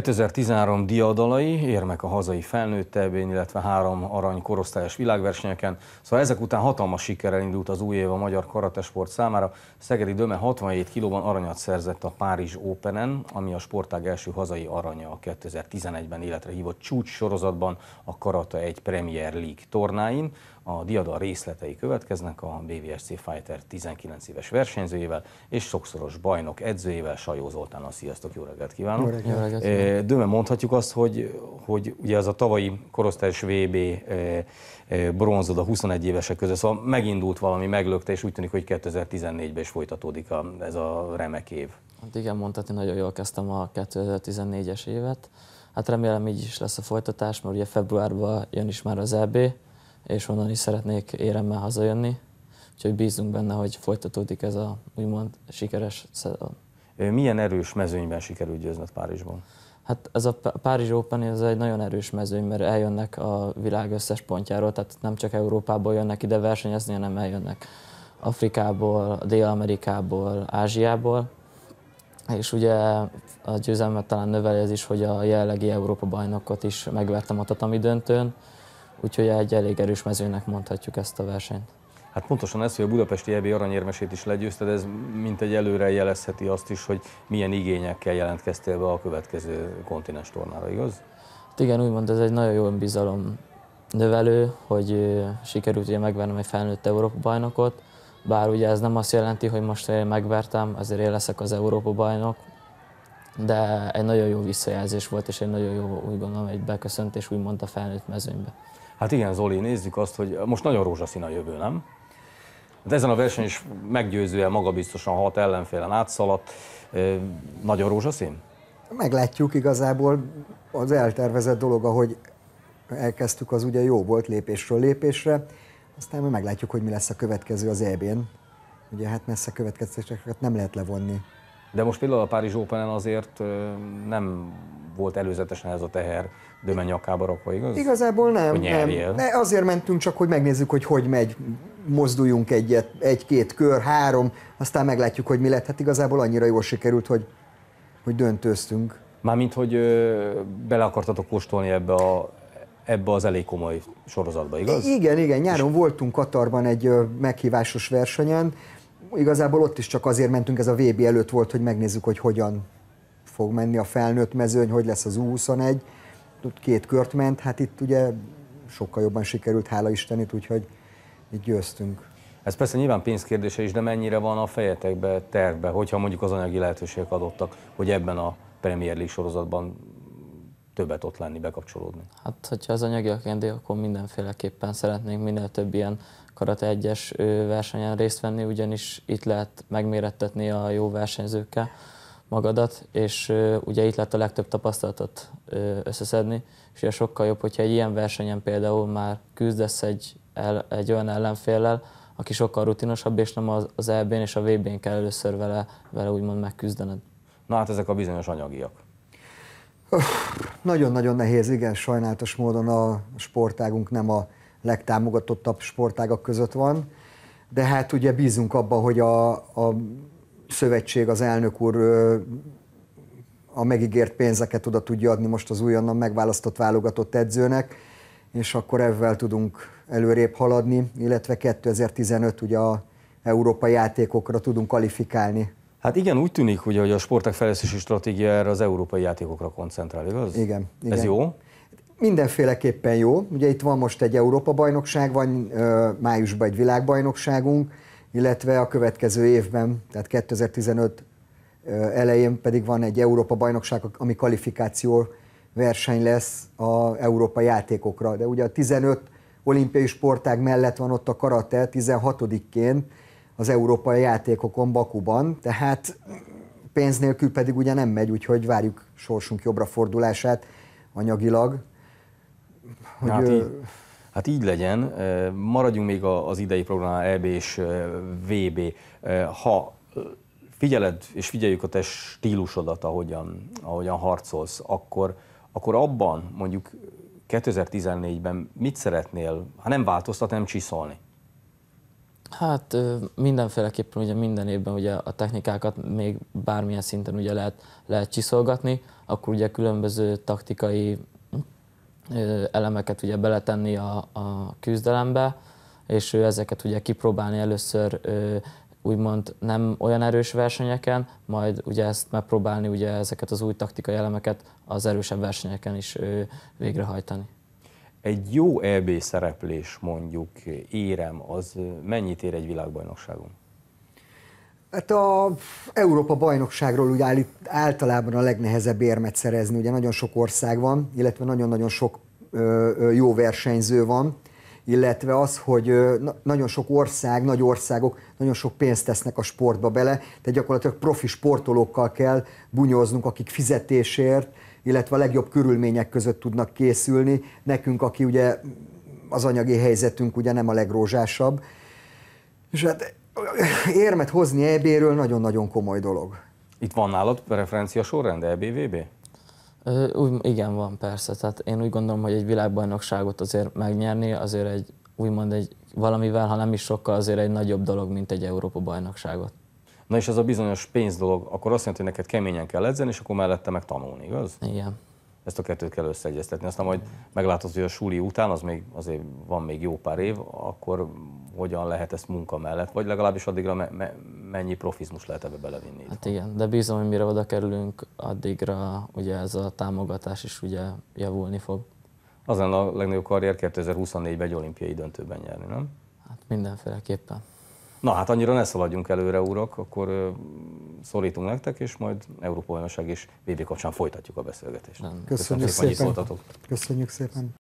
2013 diadalai érmek a hazai felnőtt ebén, illetve három arany korosztályos világversenyeken. Szóval ezek után hatalmas sikerrel indult az új év a magyar karatesport számára. Szegedi Döme 67 kilóban aranyat szerzett a Párizs Openen, ami a sportág első hazai aranya a 2011-ben életre hívott csúcs sorozatban a Karata egy Premier League tornáin. A diadal részletei következnek a BVSC Fighter 19 éves versenyzőjével és sokszoros bajnok edzőjével, Sajó a Sziasztok, jó reggelt kívánok! Jó reggelt. Jó reggelt. Döme mondhatjuk azt, hogy, hogy ugye az a tavalyi korosztályos VB eh, eh, bronzod a 21 évesek között, szóval megindult valami, meglökte, és úgy tűnik, hogy 2014-ben is folytatódik a, ez a remek év. Hát igen, mondhatni, nagyon jól kezdtem a 2014-es évet. Hát remélem így is lesz a folytatás, mert ugye februárban jön is már az EB, és onnan is szeretnék éremmel hazajönni. Úgyhogy bízunk benne, hogy folytatódik ez a úgymond sikeres szezon. Milyen erős mezőnyben sikerült győznöd Párizsban? Hát ez a Párizs Open ez egy nagyon erős mezőny, mert eljönnek a világ összes pontjáról, tehát nem csak Európából jönnek ide versenyezni, hanem eljönnek Afrikából, Dél-Amerikából, Ázsiából. És ugye a győzelmet talán növeli ez is, hogy a jelenlegi Európa bajnokot is megvertem a tatami döntőn, úgyhogy egy elég erős mezőnek mondhatjuk ezt a versenyt. Hát pontosan ez, hogy a budapesti EB aranyérmesét is legyőzted, ez mint egy előre jelezheti azt is, hogy milyen igényekkel jelentkeztél be a következő kontinens tornára, igaz? Hát igen, úgymond ez egy nagyon jó bizalom növelő, hogy sikerült ugye megvernem egy felnőtt Európa bajnokot, bár ugye ez nem azt jelenti, hogy most én megvertem, azért én leszek az Európa bajnok, de egy nagyon jó visszajelzés volt, és egy nagyon jó, úgy gondolom, egy beköszöntés úgymond a felnőtt mezőnybe. Hát igen, Zoli, nézzük azt, hogy most nagyon rózsaszín a jövő, nem? Hát ezen a verseny is meggyőzően, magabiztosan hat ellenfélen átszaladt. Nagyon rózsaszín? Meglátjuk igazából az eltervezett dolog, ahogy elkezdtük, az ugye jó volt lépésről lépésre. Aztán mi meglátjuk, hogy mi lesz a következő az EB-n. Ugye hát messze következtetéseket nem lehet levonni. De most például a Párizs open azért nem volt előzetesen ez a teher dömen nyakába rakva, igaz? Igazából nem. Hogy nem. De azért mentünk csak, hogy megnézzük, hogy hogy megy mozduljunk egyet, egy-két kör, három, aztán meglátjuk, hogy mi lett. Hát igazából annyira jól sikerült, hogy, hogy döntőztünk. Mármint, hogy ö, bele akartatok kóstolni ebbe, a, ebbe az elég komoly sorozatba, igaz? Igen, igen. Nyáron És... voltunk Katarban egy ö, meghívásos versenyen. Igazából ott is csak azért mentünk, ez a VB előtt volt, hogy megnézzük, hogy hogyan fog menni a felnőtt mezőny, hogy lesz az U21. Ott két kört ment, hát itt ugye sokkal jobban sikerült, hála Istenit, úgyhogy így győztünk. Ez persze nyilván pénzkérdése is, de mennyire van a fejetekbe, tervbe, hogyha mondjuk az anyagi lehetőségek adottak, hogy ebben a Premier League sorozatban többet ott lenni, bekapcsolódni? Hát, hogyha az anyagiak érdik, akkor mindenféleképpen szeretnénk minél több ilyen Karate egyes versenyen részt venni, ugyanis itt lehet megmérettetni a jó versenyzőkkel magadat, és ugye itt lehet a legtöbb tapasztalatot összeszedni, és ugye sokkal jobb, hogyha egy ilyen versenyen például már küzdesz egy el, egy olyan ellenféllel, aki sokkal rutinosabb, és nem az, az EB-n és a VB-n kell először vele, vele úgymond megküzdened. Na hát ezek a bizonyos anyagiak. Nagyon-nagyon nehéz, igen, sajnálatos módon a sportágunk nem a legtámogatottabb sportágak között van, de hát ugye bízunk abban, hogy a, a szövetség, az elnök úr a megígért pénzeket oda tudja adni most az újonnan megválasztott válogatott edzőnek, és akkor ebben tudunk előrébb haladni, illetve 2015 ugye a európai játékokra tudunk kvalifikálni. Hát igen, úgy tűnik, ugye, hogy a sportek fejlesztési stratégia erre az európai játékokra koncentrál, igaz? Igen. igen. Ez jó? Mindenféleképpen jó. Ugye itt van most egy Európa-bajnokság, van májusban egy világbajnokságunk, illetve a következő évben, tehát 2015 elején pedig van egy Európa-bajnokság, ami kvalifikáció verseny lesz a Európa játékokra. De ugye a 15 olimpiai sportág mellett van ott a karate 16-ként az Európai játékokon Bakuban, tehát pénz nélkül pedig ugye nem megy, úgyhogy várjuk sorsunk jobbra fordulását anyagilag. Hogy hát, így, hát így legyen, maradjunk még az idei programnál EB és VB. Ha figyeled és figyeljük a te stílusodat, ahogyan, ahogyan harcolsz, akkor akkor abban mondjuk 2014-ben mit szeretnél, ha nem változtat, nem csiszolni? Hát mindenféleképpen ugye minden évben ugye a technikákat még bármilyen szinten ugye lehet, lehet csiszolgatni, akkor ugye különböző taktikai elemeket ugye beletenni a, a küzdelembe, és ezeket ugye kipróbálni először úgymond nem olyan erős versenyeken, majd ugye ezt megpróbálni ugye ezeket az új taktikai elemeket az erősebb versenyeken is végrehajtani. Egy jó EB szereplés mondjuk érem, az mennyit ér egy világbajnokságon? Hát a Európa bajnokságról úgy állít, általában a legnehezebb érmet szerezni, ugye nagyon sok ország van, illetve nagyon-nagyon sok ö, jó versenyző van illetve az, hogy nagyon sok ország, nagy országok nagyon sok pénzt tesznek a sportba bele, tehát gyakorlatilag profi sportolókkal kell bunyóznunk, akik fizetésért, illetve a legjobb körülmények között tudnak készülni. Nekünk, aki ugye az anyagi helyzetünk ugye nem a legrózsásabb. És hát érmet hozni EB-ről nagyon-nagyon komoly dolog. Itt van nálad preferencia sorrend EBVB? Úgy, igen, van persze. Tehát én úgy gondolom, hogy egy világbajnokságot azért megnyerni, azért egy, úgymond egy valamivel, ha nem is sokkal, azért egy nagyobb dolog, mint egy Európa-bajnokságot. Na és ez a bizonyos pénz dolog, akkor azt jelenti, hogy neked keményen kell edzeni, és akkor mellette meg tanulni, igaz? Igen. Ezt a kettőt kell összeegyeztetni. Aztán majd meglátod, hogy a súli után, az még, azért van még jó pár év, akkor hogyan lehet ezt munka mellett, vagy legalábbis addigra me- me- mennyi profizmus lehet ebbe belevinni. Hát igen, de bízom, hogy mire oda kerülünk, addigra ugye ez a támogatás is ugye javulni fog. Az lenne a legnagyobb karrier 2024-ben egy olimpiai döntőben nyerni, nem? Hát mindenféleképpen. Na hát annyira ne szaladjunk előre, urak, akkor ö, szorítunk nektek, és majd Európa Bajnokság és VB kapcsán folytatjuk a beszélgetést. Nem. Köszönjük, Köszönjük szépen, Köszönjük szépen.